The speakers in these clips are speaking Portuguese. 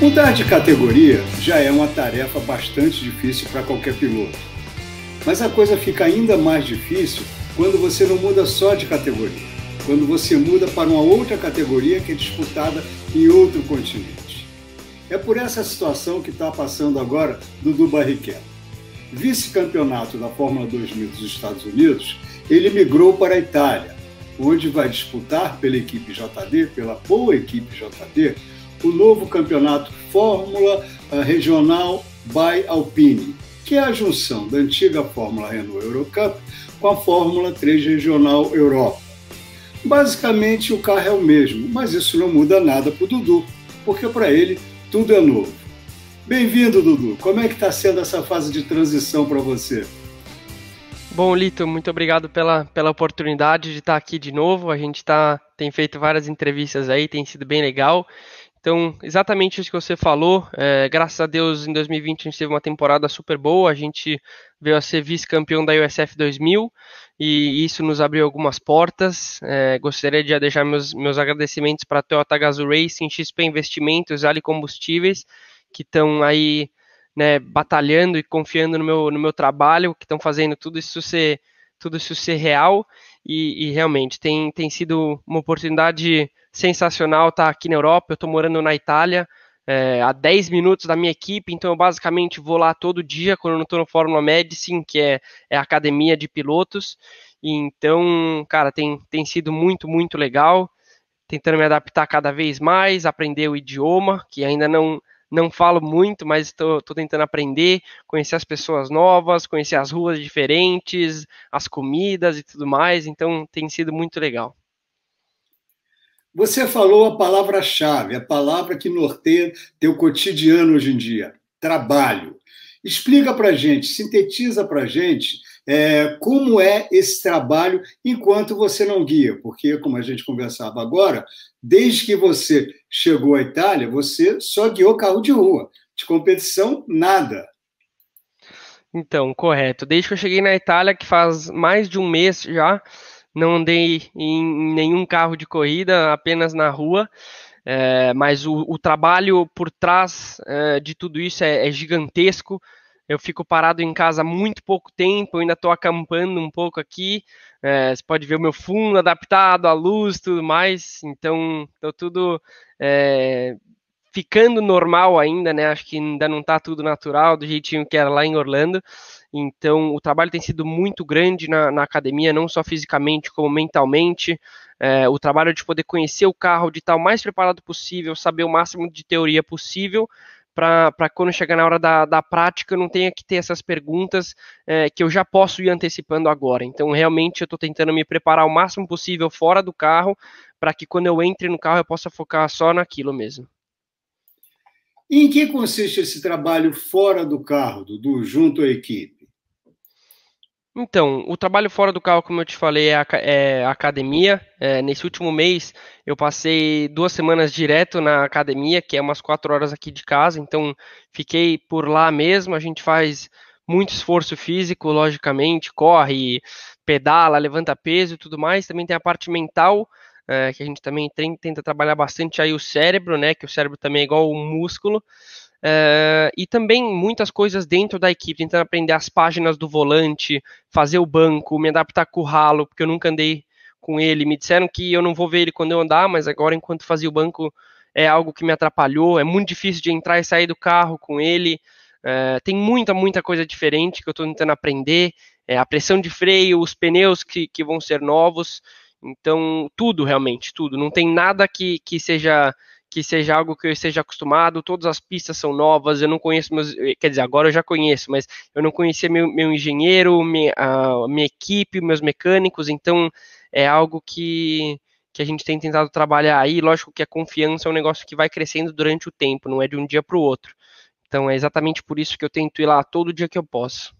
Mudar de categoria já é uma tarefa bastante difícil para qualquer piloto. Mas a coisa fica ainda mais difícil quando você não muda só de categoria, quando você muda para uma outra categoria que é disputada em outro continente. É por essa situação que está passando agora Dudu Barrichello. Vice-campeonato da Fórmula 2000 dos Estados Unidos, ele migrou para a Itália, onde vai disputar pela equipe JD, pela boa equipe JD, o novo campeonato Fórmula eh, Regional by Alpine, que é a junção da antiga Fórmula Renault Eurocup com a Fórmula 3 Regional Europa. Basicamente, o carro é o mesmo, mas isso não muda nada para o Dudu, porque para ele tudo é novo. Bem-vindo, Dudu. Como é que está sendo essa fase de transição para você? Bom, Lito, muito obrigado pela, pela oportunidade de estar tá aqui de novo. A gente tá, tem feito várias entrevistas aí, tem sido bem legal. Então, exatamente isso que você falou. É, graças a Deus, em 2020 a gente teve uma temporada super boa. A gente veio a ser vice-campeão da USF 2000 e isso nos abriu algumas portas. É, gostaria de deixar meus, meus agradecimentos para a Toyota Gazoo Racing, XP Investimentos, Ali Combustíveis, que estão aí né, batalhando e confiando no meu, no meu trabalho, que estão fazendo tudo isso ser, tudo isso ser real. E, e realmente tem, tem sido uma oportunidade sensacional estar tá aqui na Europa. Eu estou morando na Itália, é, a 10 minutos da minha equipe, então eu basicamente vou lá todo dia quando eu não estou no Fórmula Medicine, que é, é a academia de pilotos. Então, cara, tem, tem sido muito, muito legal. Tentando me adaptar cada vez mais, aprender o idioma, que ainda não, não falo muito, mas estou tentando aprender, conhecer as pessoas novas, conhecer as ruas diferentes, as comidas e tudo mais. Então tem sido muito legal. Você falou a palavra-chave, a palavra que norteia teu cotidiano hoje em dia: trabalho. Explica para gente, sintetiza para gente é, como é esse trabalho enquanto você não guia, porque, como a gente conversava agora, desde que você chegou à Itália, você só guiou carro de rua, de competição, nada. Então, correto. Desde que eu cheguei na Itália, que faz mais de um mês já, não andei em nenhum carro de corrida, apenas na rua. É, mas o, o, trabalho por trás é, de tudo isso é, é gigantesco eu fico parado em casa muito pouco tempo, ainda estou acampando um pouco aqui. É, você pode ver o meu fundo adaptado à luz tudo mais. Então, estou tudo é, ficando normal ainda, né? Acho que ainda não está tudo natural do jeitinho que era lá em Orlando. Então, o trabalho tem sido muito grande na, na academia, não só fisicamente, como mentalmente. É, o trabalho de poder conhecer o carro, de estar o mais preparado possível, saber o máximo de teoria possível, para quando chegar na hora da, da prática eu não tenha que ter essas perguntas é, que eu já posso ir antecipando agora. Então, realmente, eu estou tentando me preparar o máximo possível fora do carro, para que quando eu entre no carro eu possa focar só naquilo mesmo. E em que consiste esse trabalho fora do carro, Dudu, junto à equipe? Então, o trabalho fora do carro, como eu te falei, é, a, é academia. É, nesse último mês, eu passei duas semanas direto na academia, que é umas quatro horas aqui de casa. Então, fiquei por lá mesmo. A gente faz muito esforço físico, logicamente, corre, pedala, levanta peso e tudo mais. Também tem a parte mental, é, que a gente também tem, tenta trabalhar bastante aí o cérebro, né? Que o cérebro também é igual o músculo. Uh, e também muitas coisas dentro da equipe, tentando aprender as páginas do volante, fazer o banco, me adaptar com o ralo, porque eu nunca andei com ele. Me disseram que eu não vou ver ele quando eu andar, mas agora, enquanto fazia o banco, é algo que me atrapalhou. É muito difícil de entrar e sair do carro com ele. Uh, tem muita, muita coisa diferente que eu estou tentando aprender. É, a pressão de freio, os pneus que, que vão ser novos. Então, tudo realmente, tudo. Não tem nada que, que seja que seja algo que eu esteja acostumado, todas as pistas são novas, eu não conheço meus. Quer dizer, agora eu já conheço, mas eu não conhecia meu, meu engenheiro, minha, a, minha equipe, meus mecânicos, então é algo que, que a gente tem tentado trabalhar aí. Lógico que a confiança é um negócio que vai crescendo durante o tempo, não é de um dia para o outro. Então é exatamente por isso que eu tento ir lá todo dia que eu posso.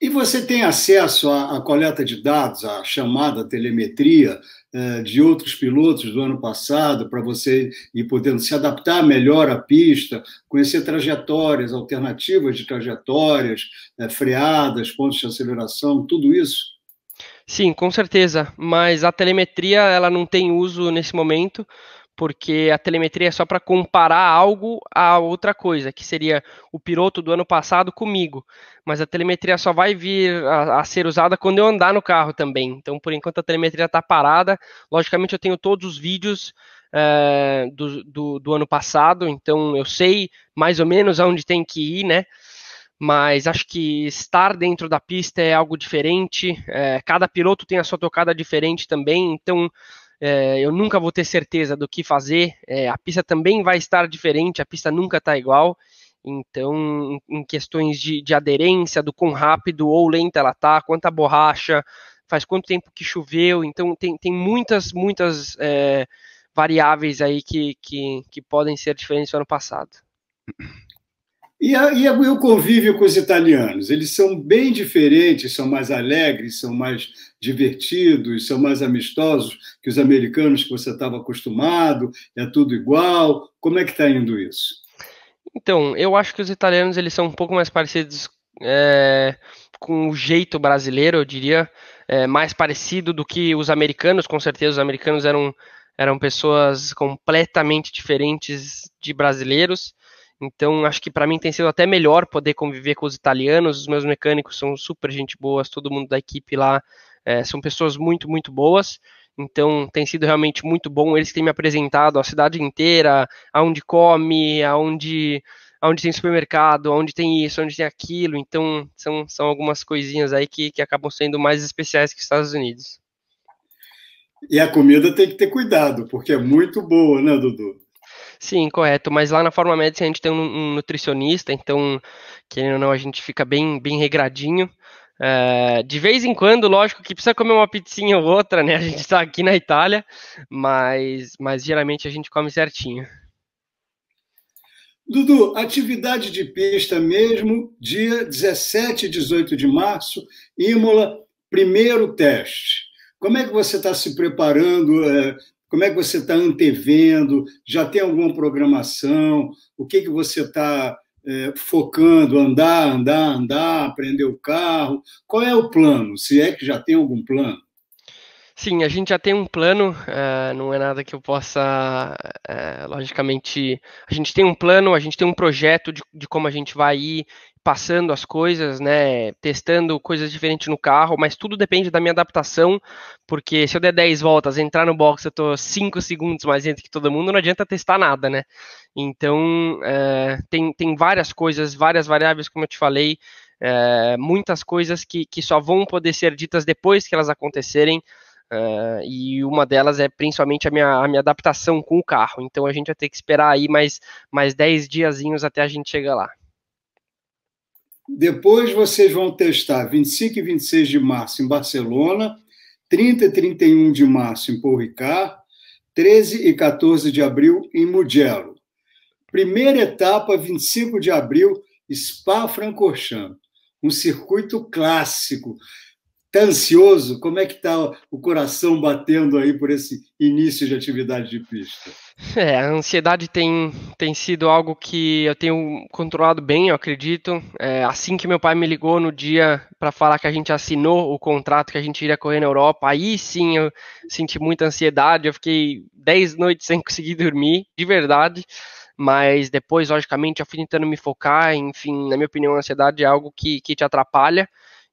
E você tem acesso à, à, coleta de dados, à chamada telemetria eh, de outros pilotos do ano passado, para você ir podendo se adaptar melhor à pista, conhecer trajetórias, alternativas de trajetórias, eh, freadas, pontos de aceleração, tudo isso? Sim, com certeza, mas a telemetria ela não tem uso nesse momento, porque a telemetria é só para comparar algo a outra coisa, que seria o piloto do ano passado comigo. Mas a telemetria só vai vir a, a ser usada quando eu andar no carro também. Então, por enquanto, a telemetria está parada. Logicamente, eu tenho todos os vídeos eh, do, do, do, ano passado, então eu sei mais ou menos aonde tem que ir, né? Mas acho que estar dentro da pista é algo diferente. Eh, cada piloto tem a sua tocada diferente também. Então, é, eu nunca vou ter certeza do que fazer, é, a pista também vai estar diferente, a pista nunca está igual. Então, em questões de, de, aderência, do quão rápido ou lenta ela tá, quanta borracha, faz quanto tempo que choveu. Então, tem, tem muitas, muitas é, variáveis aí que, que, que podem ser diferentes do ano passado. E, a, e, o convívio com os italianos? Eles são bem diferentes, são mais alegres, são mais divertidos, são mais amistosos que os americanos que você estava acostumado, é tudo igual. Como é que está indo isso? Então, eu acho que os italianos eles são um pouco mais parecidos é, com o jeito brasileiro, eu diria, é, mais parecido do que os americanos, com certeza. Os americanos eram, eram pessoas completamente diferentes de brasileiros então, acho que para mim tem sido até melhor poder conviver com os italianos. Os meus mecânicos são super gente boas, todo mundo da equipe lá é, são pessoas muito, muito boas. Então, tem sido realmente muito bom. Eles têm me apresentado a cidade inteira, aonde come, aonde onde tem supermercado, aonde tem isso, onde tem aquilo. Então, são, são algumas coisinhas aí que, que acabam sendo mais especiais que os Estados Unidos. E a comida tem que ter cuidado, porque é muito boa, né, Dudu? Sim, correto. Mas lá na Forma Médica a gente tem um, um nutricionista, então, querendo ou não, a gente fica bem, bem regradinho. É, de vez em quando, lógico que precisa comer uma pizzinha ou outra, né? A gente está aqui na Itália, mas, mas geralmente a gente come certinho. Dudu, atividade de pista mesmo, dia 17 e 18 de março, Imola, primeiro teste. Como é que você está se preparando? Eh, como é que você está antevendo? Já tem alguma programação? O que, que você está é, focando? Andar, andar, andar, aprender o carro? Qual é o plano? Se é que já tem algum plano? Sim, a gente já tem um plano, uh, não é nada que eu possa, uh, logicamente, a gente tem um plano, a gente tem um projeto de, de como a gente vai ir, passando as coisas, né, testando coisas diferentes no carro, mas tudo depende da minha adaptação, porque se eu der 10 voltas, entrar no box, eu tô 5 segundos mais lento que todo mundo, não adianta testar nada, né? Então, é, tem, tem várias coisas, várias variáveis, como eu te falei, é, muitas coisas que, que só vão poder ser ditas depois que elas acontecerem, Uh, e uma delas é principalmente a minha, a minha adaptação com o carro. Então a gente vai ter que esperar aí mais, mais 10 diazinhos até a gente chegar lá. Depois vocês vão testar 25 e 26 de março em Barcelona, 30 e 31 de março em Porricar, 13 e 14 de abril em Mugello. Primeira etapa, 25 de abril, Spa-Francorchamps, um circuito clássico Está ansioso? Como é que está o coração batendo aí por esse início de atividade de pista? É, a ansiedade tem, tem sido algo que eu tenho controlado bem, eu acredito. É, assim que meu pai me ligou no dia para falar que a gente assinou o contrato que a gente iria correr na Europa, aí sim eu senti muita ansiedade, eu fiquei 10 noites sem conseguir dormir, de verdade. Mas depois, logicamente, eu fui tentando me focar, enfim, na minha opinião, a ansiedade é algo que, que te atrapalha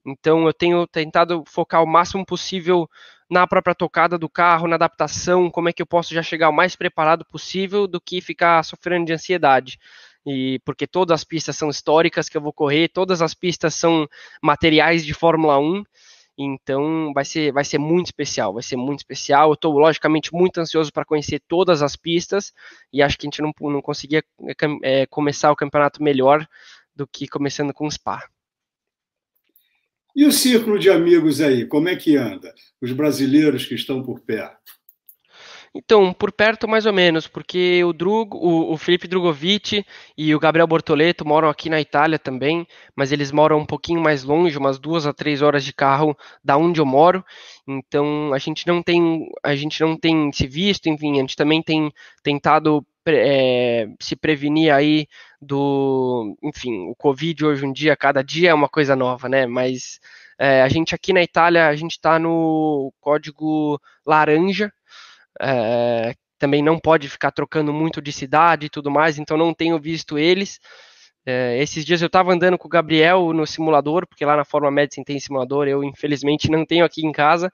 então eu tenho tentado focar o máximo possível na própria tocada do carro, na adaptação, como é que eu posso já chegar o mais preparado possível do que ficar sofrendo de ansiedade. E porque todas as pistas são históricas que eu vou correr, todas as pistas são materiais de Fórmula 1. Então vai ser, vai ser muito especial, vai ser muito especial. Eu estou logicamente muito ansioso para conhecer todas as pistas e acho que a gente não, não conseguia é, começar o campeonato melhor do que começando com o Spa. E o círculo de amigos aí, como é que anda? Os brasileiros que estão por perto? Então, por perto mais ou menos, porque o Drugo, o, o Felipe Drogovic e o Gabriel Bortoleto moram aqui na Itália também, mas eles moram um pouquinho mais longe, umas duas a três horas de carro da onde eu moro. Então, a gente não tem, a gente não tem se visto, enfim, a gente também tem tentado é, se prevenir aí do, enfim, o Covid hoje em dia, cada dia é uma coisa nova, né? Mas é, a gente aqui na Itália, a gente está no código laranja, é, também não pode ficar trocando muito de cidade e tudo mais, então não tenho visto eles. É, esses dias eu estava andando com o Gabriel no simulador, porque lá na Forma Medicine tem simulador, eu infelizmente não tenho aqui em casa,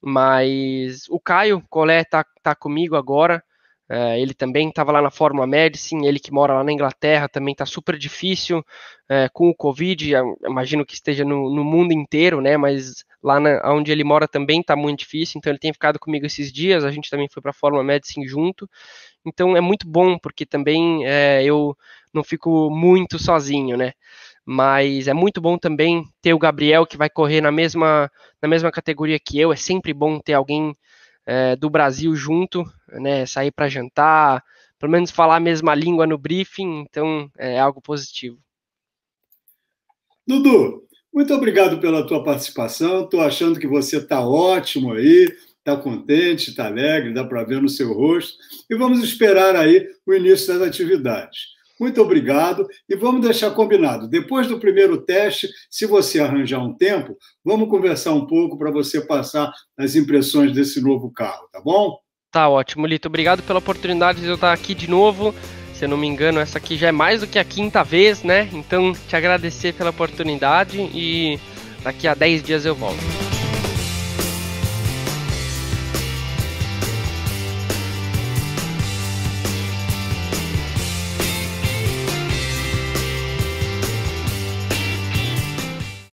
mas o Caio Colé está tá comigo agora, eh, ele também estava lá na Fórmula Medicine, ele que mora lá na Inglaterra também está super difícil eh, com o Covid, eh, imagino que esteja no, no, mundo inteiro, né? Mas lá na, onde ele mora também está muito difícil, então ele tem ficado comigo esses dias, a gente também foi para a Fórmula Medicine junto, então é muito bom, porque também eu não fico muito sozinho, né? Mas é muito bom também ter o Gabriel que vai correr na mesma, na mesma categoria que eu, é sempre bom ter alguém é, do Brasil junto, né? Sair para jantar, pelo menos falar a mesma língua no briefing, então é algo positivo. Dudu, muito obrigado pela tua participação. Estou achando que você está ótimo aí, está contente, está alegre, dá para ver no seu rosto. E vamos esperar aí o início das atividades. Muito obrigado e vamos deixar combinado. Depois do primeiro teste, se você arranjar um tempo, vamos conversar um pouco para você passar as impressões desse novo carro, tá bom? Tá ótimo, Lito. Obrigado pela oportunidade de eu estar aqui de novo. Se eu não me engano, essa aqui já é mais do que a quinta vez, né? Então, te agradecer pela oportunidade e daqui a 10 dias eu volto.